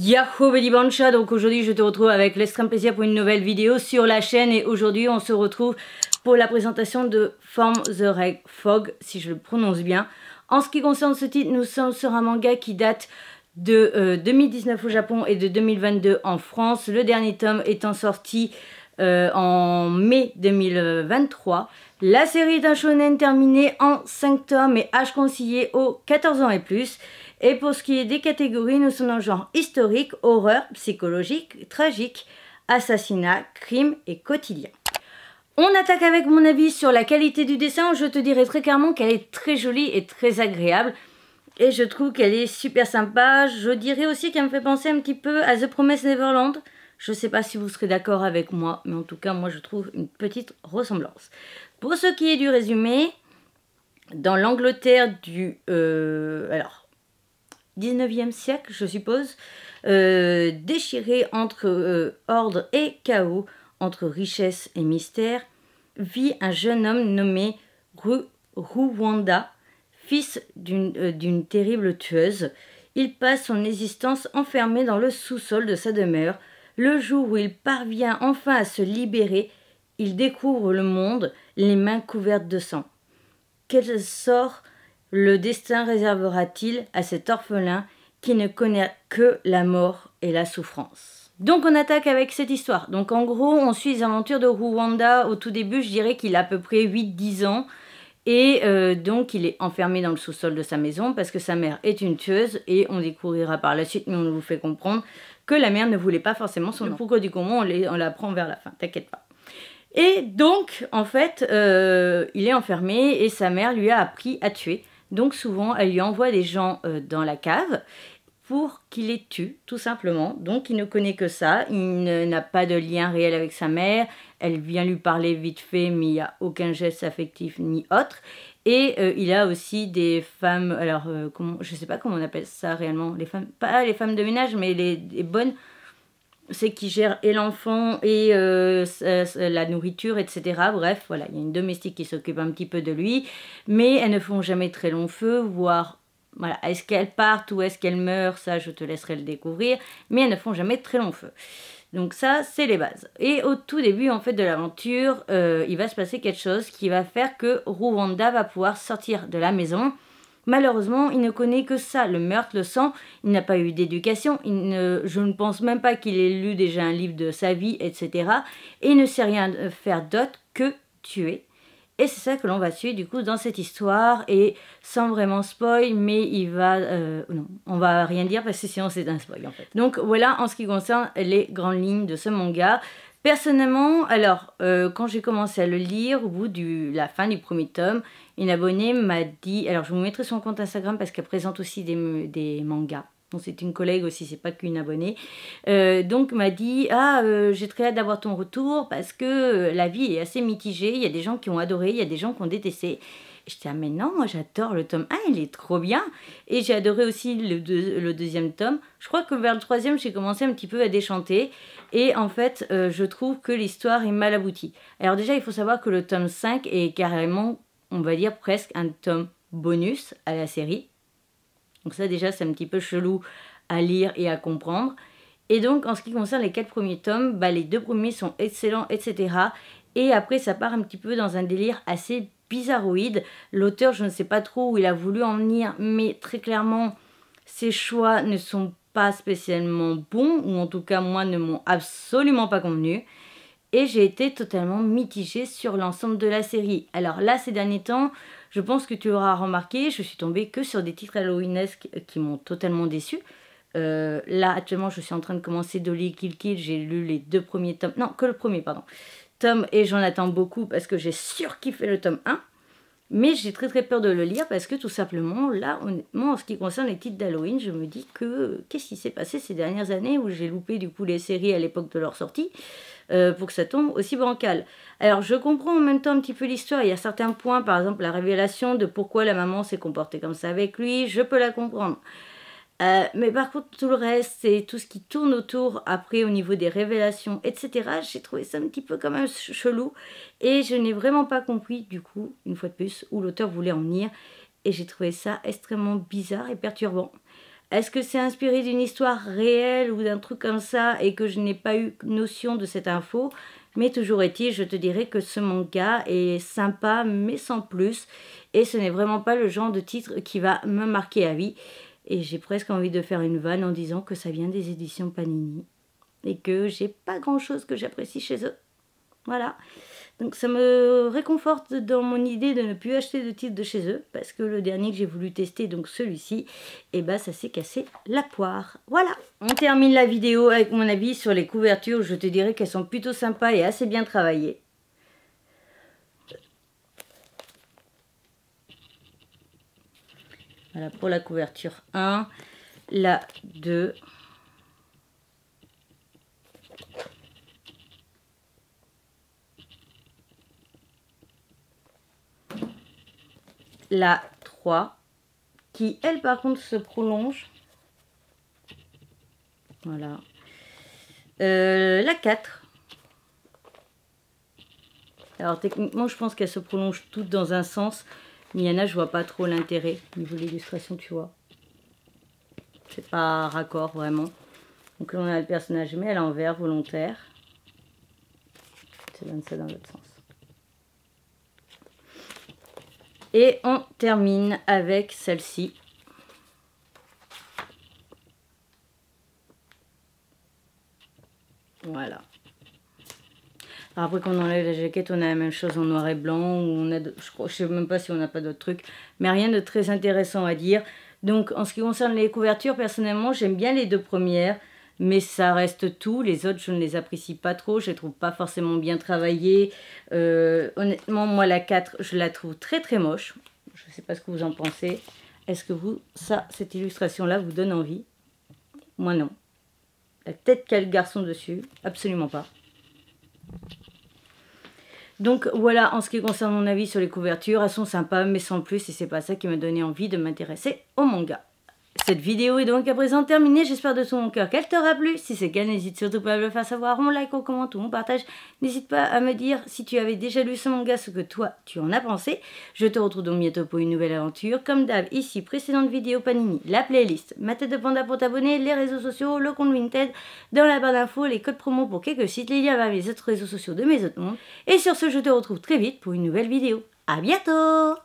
Yahoo Bancha, donc aujourd'hui je te retrouve avec l'extrême plaisir pour une nouvelle vidéo sur la chaîne et aujourd'hui on se retrouve pour la présentation de Form the Reg Fog, si je le prononce bien. En ce qui concerne ce titre, nous sommes sur un manga qui date de 2019 euh, au Japon et de 2022 en France, le dernier tome étant sorti euh, en mai 2023. La série est un shonen terminée en 5 tomes et âge conseillé aux 14 ans et plus. Et pour ce qui est des catégories, nous sommes en genre historique, horreur, psychologique, tragique, assassinat, crime et quotidien. On attaque avec mon avis sur la qualité du dessin. Je te dirais très clairement qu'elle est très jolie et très agréable. Et je trouve qu'elle est super sympa. Je dirais aussi qu'elle me fait penser un petit peu à The Promise Neverland. Je ne sais pas si vous serez d'accord avec moi, mais en tout cas, moi, je trouve une petite ressemblance. Pour ce qui est du résumé, dans l'Angleterre du... Euh, alors, 19e siècle, je suppose, euh, déchiré entre euh, ordre et chaos, entre richesse et mystère, vit un jeune homme nommé Ruwanda, fils euh, d'une terrible tueuse. Il passe son existence enfermé dans le sous-sol de sa demeure. Le jour où il parvient enfin à se libérer, il découvre le monde, les mains couvertes de sang. Quel sort le destin réservera-t-il à cet orphelin qui ne connaît que la mort et la souffrance donc on attaque avec cette histoire. Donc en gros, on suit les aventures de Rwanda. Au tout début, je dirais qu'il a à peu près 8-10 ans. Et euh, donc il est enfermé dans le sous-sol de sa maison parce que sa mère est une tueuse et on découvrira par la suite, mais on vous fait comprendre que la mère ne voulait pas forcément son Pourquoi du comment on l'apprend vers la fin, t'inquiète pas. Et donc en fait, euh, il est enfermé et sa mère lui a appris à tuer donc souvent, elle lui envoie des gens euh, dans la cave pour qu'il les tue, tout simplement. Donc il ne connaît que ça, il n'a pas de lien réel avec sa mère, elle vient lui parler vite fait, mais il n'y a aucun geste affectif ni autre. Et euh, il a aussi des femmes, alors euh, comment, je ne sais pas comment on appelle ça réellement, les femmes, pas les femmes de ménage, mais les bonnes c'est qui gère et l'enfant et euh, la nourriture, etc. Bref, voilà, il y a une domestique qui s'occupe un petit peu de lui, mais elles ne font jamais très long feu, voire voilà, est-ce qu'elles partent ou est-ce qu'elles meurent, ça je te laisserai le découvrir, mais elles ne font jamais très long feu. Donc ça, c'est les bases. Et au tout début, en fait, de l'aventure, euh, il va se passer quelque chose qui va faire que Rwanda va pouvoir sortir de la maison Malheureusement, il ne connaît que ça, le meurtre, le sang. Il n'a pas eu d'éducation. je ne pense même pas qu'il ait lu déjà un livre de sa vie, etc. Et il ne sait rien faire d'autre que tuer. Et c'est ça que l'on va suivre du coup dans cette histoire et sans vraiment spoil, mais il va euh, non, on va rien dire parce que sinon c'est un spoil en fait. Donc voilà en ce qui concerne les grandes lignes de ce manga. Personnellement, alors, euh, quand j'ai commencé à le lire, au bout de la fin du premier tome, une abonnée m'a dit, alors je vous mettrai son compte Instagram parce qu'elle présente aussi des, des mangas c'est une collègue aussi, c'est pas qu'une abonnée, euh, donc m'a dit Ah, euh, j'ai très hâte d'avoir ton retour parce que euh, la vie est assez mitigée, il y a des gens qui ont adoré, il y a des gens qui ont détesté. Je dis, ah, mais non, moi j'adore le tome 1, il est trop bien. Et j'ai adoré aussi le, deuxième tome. Je crois que vers le troisième, j'ai commencé un petit peu à déchanter. Et en fait, je trouve que l'histoire est mal aboutie. Alors, déjà, il faut savoir que le tome 5 est carrément, on va dire presque un tome bonus à la série donc ça déjà c'est un petit peu chelou à lire et à comprendre. Et donc en ce qui concerne les quatre premiers tomes, bah, les deux premiers sont excellents, etc. Et après ça part un petit peu dans un délire assez bizarroïde. L'auteur, je ne sais pas trop où il a voulu en venir, mais très clairement, ses choix ne sont pas spécialement bons, ou en tout cas moi ne m'ont absolument pas convenu. Et j'ai été totalement mitigée sur l'ensemble de la série. Alors là, ces derniers temps, je pense que tu auras remarqué, je suis tombée que sur des titres halloweenesques euh, qui m'ont totalement déçue. Euh, là, actuellement, je suis en train de commencer Dolly Kill Kill. J'ai lu les deux premiers tomes. Non, que le premier, pardon. Tome et j'en attends beaucoup parce que j'ai surkiffé le tome 1. Mais j'ai très très peur de le lire parce que tout simplement, là, honnêtement, en ce qui concerne les titres d'Halloween, je me dis que qu'est-ce qui s'est passé ces dernières années où j'ai loupé du coup les séries à l'époque de leur sortie euh, pour que ça tombe aussi bancal. Alors je comprends en même temps un petit peu l'histoire, il y a certains points, par exemple la révélation de pourquoi la maman s'est comportée comme ça avec lui, je peux la comprendre. Euh, mais par contre, tout le reste, c'est tout ce qui tourne autour après au niveau des révélations, etc. J'ai trouvé ça un petit peu quand même chelou et je n'ai vraiment pas compris, du coup, une fois de plus, où l'auteur voulait en venir et j'ai trouvé ça extrêmement bizarre et perturbant. Est-ce que c'est inspiré d'une histoire réelle ou d'un truc comme ça et que je n'ai pas eu notion de cette info mais toujours est-il, je te dirais que ce manga est sympa mais sans plus et ce n'est vraiment pas le genre de titre qui va me marquer à vie. Et j'ai presque envie de faire une vanne en disant que ça vient des éditions Panini et que j'ai pas grand chose que j'apprécie chez eux. Voilà. Donc ça me réconforte dans mon idée de ne plus acheter de titres de chez eux parce que le dernier que j'ai voulu tester, donc celui-ci, et eh bah ben, ça s'est cassé la poire. Voilà. On termine la vidéo avec mon avis sur les couvertures. Je te dirais qu'elles sont plutôt sympas et assez bien travaillées. Voilà pour la couverture 1, la 2. La 3, qui elle par contre se prolonge. Voilà. Euh, la 4. Alors techniquement, je pense qu'elle se prolonge toutes dans un sens. Miana, je vois pas trop l'intérêt au niveau de l'illustration, tu vois. C'est pas raccord vraiment. Donc là, on a le personnage mais à l'envers, volontaire. Ça donne ça dans l'autre sens. Et on termine avec celle-ci. Voilà après qu'on enlève la jaquette, on a la même chose en noir et blanc. Ou on a je ne sais même pas si on n'a pas d'autres trucs. Mais rien de très intéressant à dire. Donc en ce qui concerne les couvertures, personnellement, j'aime bien les deux premières. Mais ça reste tout. Les autres, je ne les apprécie pas trop. Je les trouve pas forcément bien travaillées. Euh, honnêtement, moi, la 4, je la trouve très très moche. Je ne sais pas ce que vous en pensez. Est-ce que vous, ça, cette illustration-là, vous donne envie Moi, non. La tête qu'a le garçon dessus Absolument pas. Donc voilà en ce qui concerne mon avis sur les couvertures, elles sont sympas mais sans plus et c'est pas ça qui m'a donné envie de m'intéresser au manga. Cette vidéo est donc à présent terminée, j'espère de tout mon cœur qu'elle t'aura plu. Si c'est le cas, n'hésite surtout pas à me le faire savoir, en like, en commentaire, ou on partage. N'hésite pas à me dire si tu avais déjà lu ce manga, ce que toi tu en as pensé. Je te retrouve donc bientôt pour une nouvelle aventure. Comme d'hab, ici, précédente vidéo Panini, la playlist, ma tête de panda pour t'abonner, les réseaux sociaux, le compte Winted, dans la barre d'infos, les codes promo pour quelques sites, les liens vers mes autres réseaux sociaux de mes autres mondes. Et sur ce, je te retrouve très vite pour une nouvelle vidéo. A bientôt